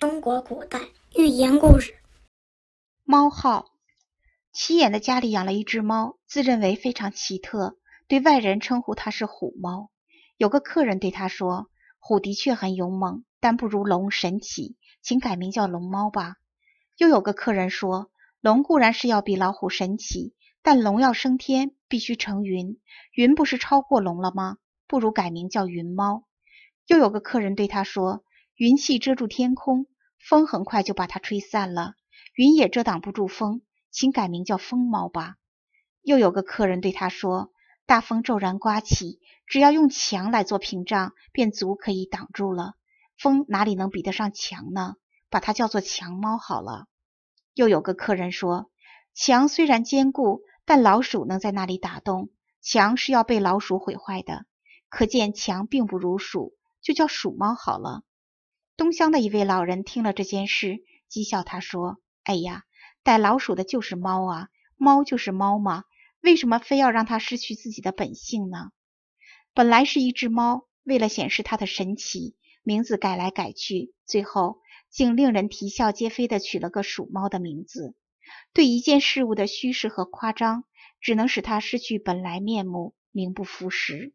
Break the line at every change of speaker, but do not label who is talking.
中国古代寓言故事：猫号七眼的家里养了一只猫，自认为非常奇特，对外人称呼它是虎猫。有个客人对他说：“虎的确很勇猛，但不如龙神奇，请改名叫龙猫吧。”又有个客人说：“龙固然是要比老虎神奇，但龙要升天必须成云，云不是超过龙了吗？不如改名叫云猫。”又有个客人对他说：“云气遮住天空。”风很快就把它吹散了，云也遮挡不住风，请改名叫风猫吧。又有个客人对他说：“大风骤然刮起，只要用墙来做屏障，便足可以挡住了。风哪里能比得上墙呢？把它叫做强猫好了。”又有个客人说：“墙虽然坚固，但老鼠能在那里打洞，墙是要被老鼠毁坏的。可见墙并不如鼠，就叫鼠猫好了。”东乡的一位老人听了这件事，讥笑他说：“哎呀，逮老鼠的就是猫啊，猫就是猫嘛，为什么非要让它失去自己的本性呢？本来是一只猫，为了显示它的神奇，名字改来改去，最后竟令人啼笑皆非地取了个鼠猫的名字。对一件事物的虚饰和夸张，只能使它失去本来面目，名不符实。”